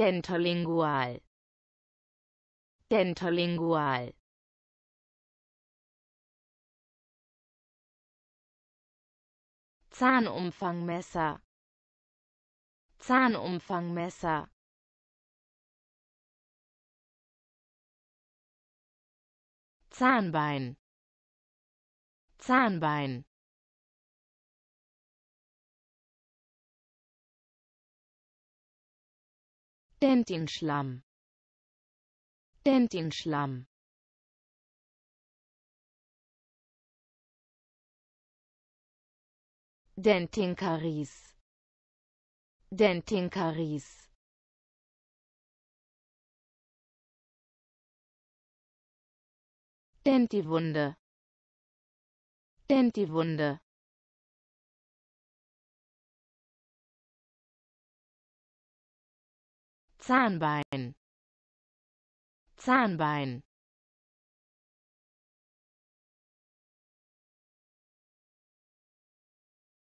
Dentolingual. Dentolingual. Zahnumfangmesser Zahnumfangmesser Zahnbein Zahnbein Dentinschlamm Dentinschlamm Dentinkaries Dentinkaries Dentiwunde Dentiwunde Zahnbein Zahnbein